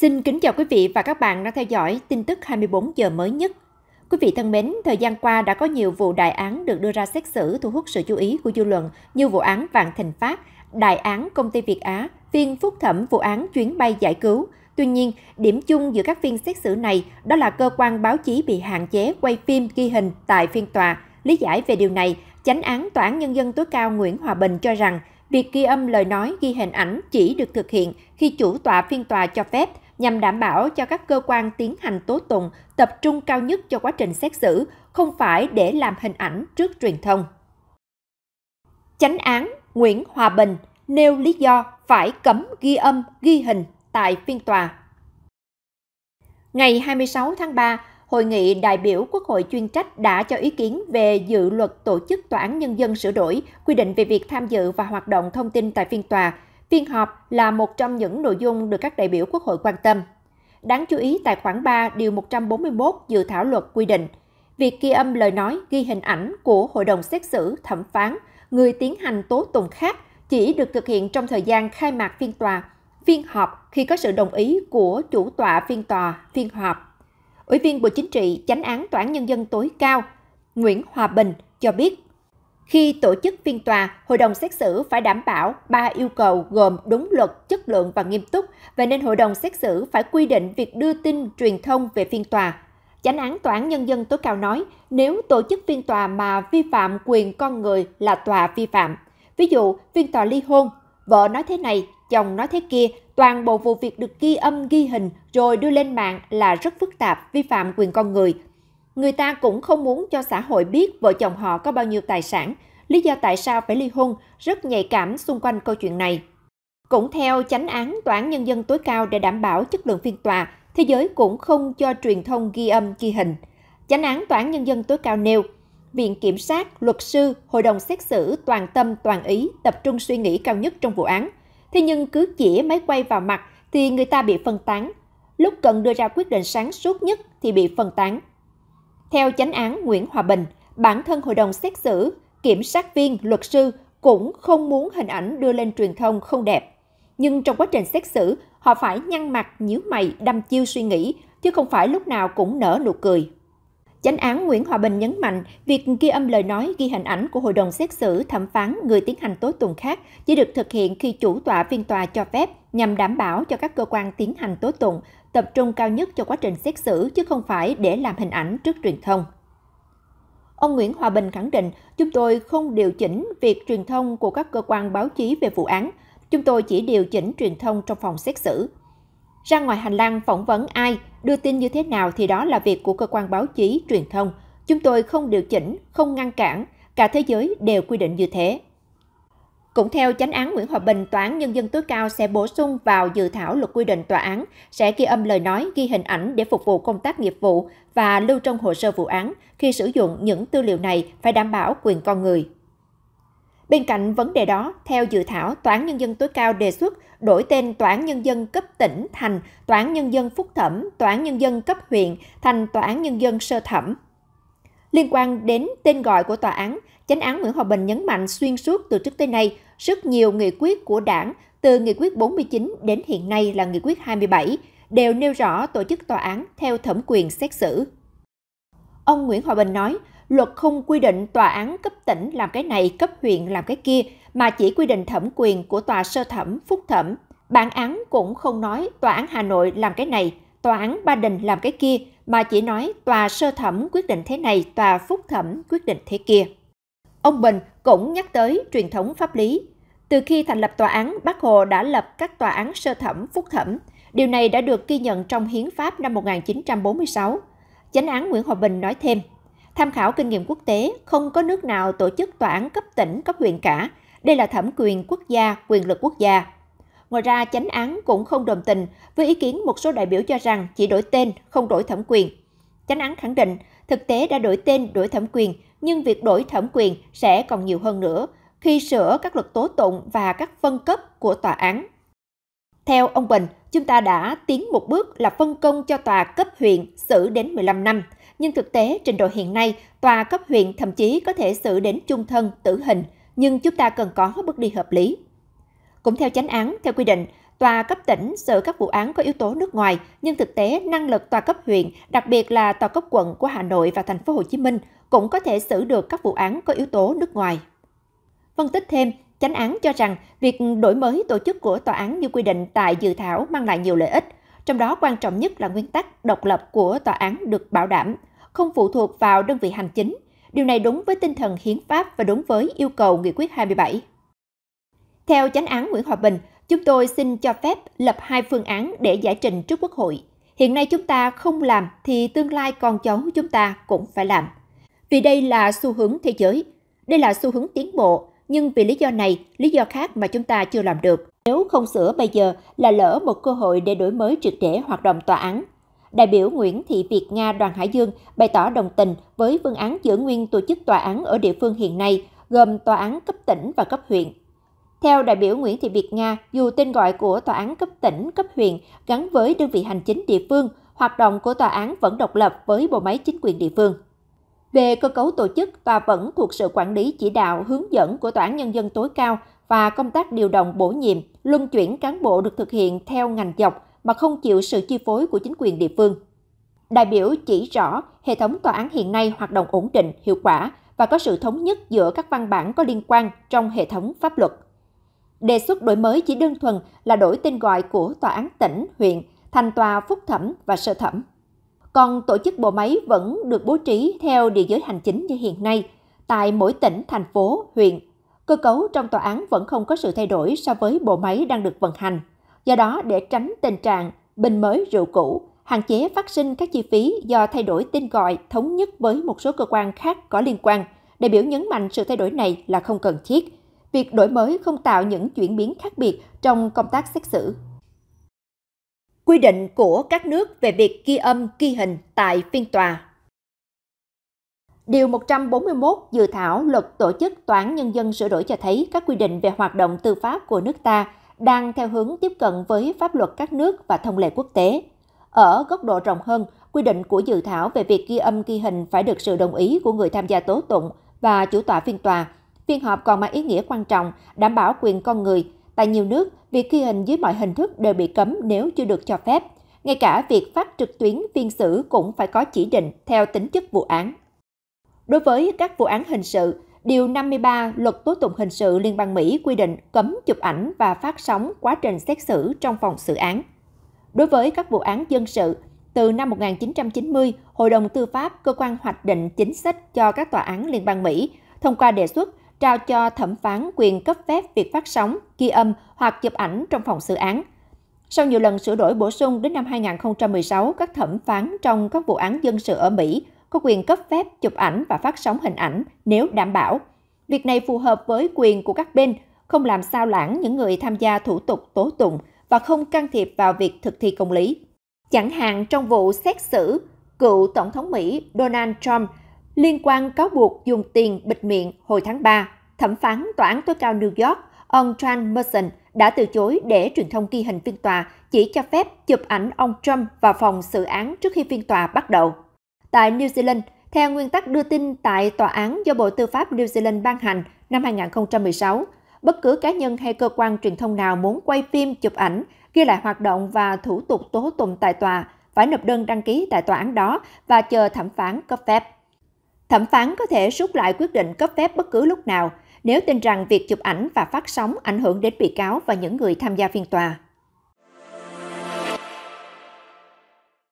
Xin kính chào quý vị và các bạn đang theo dõi tin tức 24 giờ mới nhất. Quý vị thân mến, thời gian qua đã có nhiều vụ đại án được đưa ra xét xử thu hút sự chú ý của dư luận như vụ án Vạn Thịnh Phát, đại án công ty Việt Á, phiên phúc thẩm vụ án chuyến bay giải cứu. Tuy nhiên, điểm chung giữa các phiên xét xử này đó là cơ quan báo chí bị hạn chế quay phim ghi hình tại phiên tòa. Lý giải về điều này, chánh án Tòa án Nhân dân tối cao Nguyễn Hòa Bình cho rằng việc ghi âm lời nói ghi hình ảnh chỉ được thực hiện khi chủ tọa phiên tòa cho phép – nhằm đảm bảo cho các cơ quan tiến hành tố tụng tập trung cao nhất cho quá trình xét xử, không phải để làm hình ảnh trước truyền thông. Chánh án Nguyễn Hòa Bình nêu lý do phải cấm ghi âm, ghi hình tại phiên tòa. Ngày 26 tháng 3, Hội nghị đại biểu Quốc hội chuyên trách đã cho ý kiến về dự luật tổ chức tòa án nhân dân sửa đổi, quy định về việc tham dự và hoạt động thông tin tại phiên tòa, Phiên họp là một trong những nội dung được các đại biểu Quốc hội quan tâm. Đáng chú ý tại khoản 3 điều 141 dự thảo luật quy định, việc ghi âm lời nói ghi hình ảnh của hội đồng xét xử, thẩm phán, người tiến hành tố tụng khác chỉ được thực hiện trong thời gian khai mạc phiên tòa, phiên họp khi có sự đồng ý của chủ tọa phiên tòa, phiên họp. Ủy viên Bộ Chính trị, Chánh án Tòa án Nhân dân tối cao Nguyễn Hòa Bình cho biết khi tổ chức phiên tòa, hội đồng xét xử phải đảm bảo ba yêu cầu gồm đúng luật, chất lượng và nghiêm túc, và nên hội đồng xét xử phải quy định việc đưa tin truyền thông về phiên tòa. Chánh án Tòa án Nhân dân tối cao nói, nếu tổ chức phiên tòa mà vi phạm quyền con người là tòa vi phạm. Ví dụ, phiên tòa ly hôn, vợ nói thế này, chồng nói thế kia, toàn bộ vụ việc được ghi âm ghi hình rồi đưa lên mạng là rất phức tạp, vi phạm quyền con người, Người ta cũng không muốn cho xã hội biết vợ chồng họ có bao nhiêu tài sản, lý do tại sao phải ly hôn rất nhạy cảm xung quanh câu chuyện này. Cũng theo chánh án Tòa án Nhân dân tối cao để đảm bảo chất lượng phiên tòa, thế giới cũng không cho truyền thông ghi âm ghi hình. Chánh án Tòa án Nhân dân tối cao nêu, Viện Kiểm sát, luật sư, hội đồng xét xử toàn tâm toàn ý tập trung suy nghĩ cao nhất trong vụ án. Thế nhưng cứ chỉ máy quay vào mặt thì người ta bị phân tán. Lúc cần đưa ra quyết định sáng suốt nhất thì bị phân tán. Theo chánh án Nguyễn Hòa Bình, bản thân hội đồng xét xử, kiểm sát viên, luật sư cũng không muốn hình ảnh đưa lên truyền thông không đẹp. Nhưng trong quá trình xét xử, họ phải nhăn mặt, nhíu mày, đăm chiêu suy nghĩ, chứ không phải lúc nào cũng nở nụ cười. Chánh án Nguyễn Hòa Bình nhấn mạnh, việc ghi âm lời nói, ghi hình ảnh của hội đồng xét xử, thẩm phán, người tiến hành tố tụng khác chỉ được thực hiện khi chủ tọa phiên tòa cho phép nhằm đảm bảo cho các cơ quan tiến hành tố tụng tập trung cao nhất cho quá trình xét xử chứ không phải để làm hình ảnh trước truyền thông. Ông Nguyễn Hòa Bình khẳng định, chúng tôi không điều chỉnh việc truyền thông của các cơ quan báo chí về vụ án, chúng tôi chỉ điều chỉnh truyền thông trong phòng xét xử. Ra ngoài hành lang phỏng vấn ai, đưa tin như thế nào thì đó là việc của cơ quan báo chí, truyền thông. Chúng tôi không điều chỉnh, không ngăn cản, cả thế giới đều quy định như thế. Cũng theo chánh án Nguyễn Hòa Bình, Tòa án Nhân dân tối cao sẽ bổ sung vào dự thảo luật quy định tòa án, sẽ ghi âm lời nói, ghi hình ảnh để phục vụ công tác nghiệp vụ và lưu trong hồ sơ vụ án. Khi sử dụng những tư liệu này phải đảm bảo quyền con người. Bên cạnh vấn đề đó, theo dự thảo, Tòa án Nhân dân tối cao đề xuất đổi tên Tòa án Nhân dân cấp tỉnh thành Tòa án Nhân dân phúc thẩm, Tòa án Nhân dân cấp huyện thành Tòa án Nhân dân sơ thẩm. Liên quan đến tên gọi của tòa án, Chánh án Nguyễn Hòa Bình nhấn mạnh xuyên suốt từ trước tới nay, rất nhiều nghị quyết của đảng, từ nghị quyết 49 đến hiện nay là nghị quyết 27, đều nêu rõ tổ chức tòa án theo thẩm quyền xét xử. Ông Nguyễn Hòa Bình nói, luật không quy định tòa án cấp tỉnh làm cái này, cấp huyện làm cái kia, mà chỉ quy định thẩm quyền của tòa sơ thẩm, phúc thẩm. Bản án cũng không nói tòa án Hà Nội làm cái này, tòa án Ba Đình làm cái kia, mà chỉ nói tòa sơ thẩm quyết định thế này, tòa phúc thẩm quyết định thế kia. Ông Bình cũng nhắc tới truyền thống pháp lý. Từ khi thành lập tòa án, Bác Hồ đã lập các tòa án sơ thẩm, phúc thẩm. Điều này đã được ghi nhận trong Hiến pháp năm 1946. Chánh án Nguyễn Hòa Bình nói thêm, tham khảo kinh nghiệm quốc tế, không có nước nào tổ chức tòa án cấp tỉnh, cấp huyện cả. Đây là thẩm quyền quốc gia, quyền lực quốc gia. Ngoài ra, chánh án cũng không đồng tình với ý kiến một số đại biểu cho rằng chỉ đổi tên, không đổi thẩm quyền. Chánh án khẳng định, thực tế đã đổi tên, đổi thẩm quyền nhưng việc đổi thẩm quyền sẽ còn nhiều hơn nữa khi sửa các luật tố tụng và các phân cấp của tòa án. Theo ông Bình, chúng ta đã tiến một bước là phân công cho tòa cấp huyện xử đến 15 năm. Nhưng thực tế, trình độ hiện nay, tòa cấp huyện thậm chí có thể xử đến chung thân, tử hình, nhưng chúng ta cần có bước đi hợp lý. Cũng theo chánh án, theo quy định, tòa cấp tỉnh xử các vụ án có yếu tố nước ngoài, nhưng thực tế năng lực tòa cấp huyện, đặc biệt là tòa cấp quận của Hà Nội và thành phố Hồ Chí Minh cũng có thể xử được các vụ án có yếu tố nước ngoài. Phân tích thêm, chánh án cho rằng việc đổi mới tổ chức của tòa án như quy định tại dự thảo mang lại nhiều lợi ích, trong đó quan trọng nhất là nguyên tắc độc lập của tòa án được bảo đảm, không phụ thuộc vào đơn vị hành chính. Điều này đúng với tinh thần hiến pháp và đúng với yêu cầu nghị quyết 27. Theo chánh án Nguyễn Hòa Bình, Chúng tôi xin cho phép lập hai phương án để giải trình trước Quốc hội. Hiện nay chúng ta không làm thì tương lai con cháu chúng ta cũng phải làm. Vì đây là xu hướng thế giới, đây là xu hướng tiến bộ, nhưng vì lý do này, lý do khác mà chúng ta chưa làm được. Nếu không sửa bây giờ là lỡ một cơ hội để đổi mới trực để hoạt động tòa án. Đại biểu Nguyễn Thị Việt Nga Đoàn Hải Dương bày tỏ đồng tình với phương án giữ nguyên tổ chức tòa án ở địa phương hiện nay, gồm tòa án cấp tỉnh và cấp huyện. Theo đại biểu Nguyễn Thị Việt Nga, dù tên gọi của tòa án cấp tỉnh, cấp huyện gắn với đơn vị hành chính địa phương, hoạt động của tòa án vẫn độc lập với bộ máy chính quyền địa phương. Về cơ cấu tổ chức, tòa vẫn thuộc sự quản lý chỉ đạo hướng dẫn của Tòa án Nhân dân tối cao và công tác điều động bổ nhiệm, luân chuyển cán bộ được thực hiện theo ngành dọc mà không chịu sự chi phối của chính quyền địa phương. Đại biểu chỉ rõ hệ thống tòa án hiện nay hoạt động ổn định, hiệu quả và có sự thống nhất giữa các văn bản có liên quan trong hệ thống pháp luật. Đề xuất đổi mới chỉ đơn thuần là đổi tên gọi của tòa án tỉnh, huyện thành tòa phúc thẩm và sơ thẩm. Còn tổ chức bộ máy vẫn được bố trí theo địa giới hành chính như hiện nay tại mỗi tỉnh, thành phố, huyện. Cơ cấu trong tòa án vẫn không có sự thay đổi so với bộ máy đang được vận hành. Do đó, để tránh tình trạng bình mới rượu cũ, hạn chế phát sinh các chi phí do thay đổi tên gọi thống nhất với một số cơ quan khác có liên quan, đại biểu nhấn mạnh sự thay đổi này là không cần thiết việc đổi mới không tạo những chuyển biến khác biệt trong công tác xét xử. Quy định của các nước về việc ghi âm ghi hình tại phiên tòa Điều 141 dự thảo luật tổ chức tòa án nhân dân sửa đổi cho thấy các quy định về hoạt động tư pháp của nước ta đang theo hướng tiếp cận với pháp luật các nước và thông lệ quốc tế. Ở góc độ rộng hơn, quy định của dự thảo về việc ghi âm ghi hình phải được sự đồng ý của người tham gia tố tụng và chủ tọa phiên tòa Phiên họp còn mang ý nghĩa quan trọng, đảm bảo quyền con người. Tại nhiều nước, việc ghi hình dưới mọi hình thức đều bị cấm nếu chưa được cho phép. Ngay cả việc phát trực tuyến phiên xử cũng phải có chỉ định theo tính chất vụ án. Đối với các vụ án hình sự, Điều 53 Luật Tố tụng Hình sự Liên bang Mỹ quy định cấm chụp ảnh và phát sóng quá trình xét xử trong phòng xử án. Đối với các vụ án dân sự, từ năm 1990, Hội đồng Tư pháp, cơ quan hoạch định chính sách cho các tòa án Liên bang Mỹ, thông qua đề xuất trao cho thẩm phán quyền cấp phép việc phát sóng, ghi âm hoặc chụp ảnh trong phòng xử án. Sau nhiều lần sửa đổi bổ sung đến năm 2016, các thẩm phán trong các vụ án dân sự ở Mỹ có quyền cấp phép chụp ảnh và phát sóng hình ảnh nếu đảm bảo. Việc này phù hợp với quyền của các bên, không làm sao lãng những người tham gia thủ tục tố tụng và không can thiệp vào việc thực thi công lý. Chẳng hạn trong vụ xét xử, cựu Tổng thống Mỹ Donald Trump liên quan cáo buộc dùng tiền bịt miệng hồi tháng 3. Thẩm phán Tòa án tối cao New York, ông John Merson đã từ chối để truyền thông ghi hình phiên tòa chỉ cho phép chụp ảnh ông Trump vào phòng xử án trước khi phiên tòa bắt đầu. Tại New Zealand, theo nguyên tắc đưa tin tại tòa án do Bộ Tư pháp New Zealand ban hành năm 2016, bất cứ cá nhân hay cơ quan truyền thông nào muốn quay phim, chụp ảnh, ghi lại hoạt động và thủ tục tố tụng tại tòa phải nộp đơn đăng ký tại tòa án đó và chờ thẩm phán cấp phép. Thẩm phán có thể rút lại quyết định cấp phép bất cứ lúc nào nếu tin rằng việc chụp ảnh và phát sóng ảnh hưởng đến bị cáo và những người tham gia phiên tòa.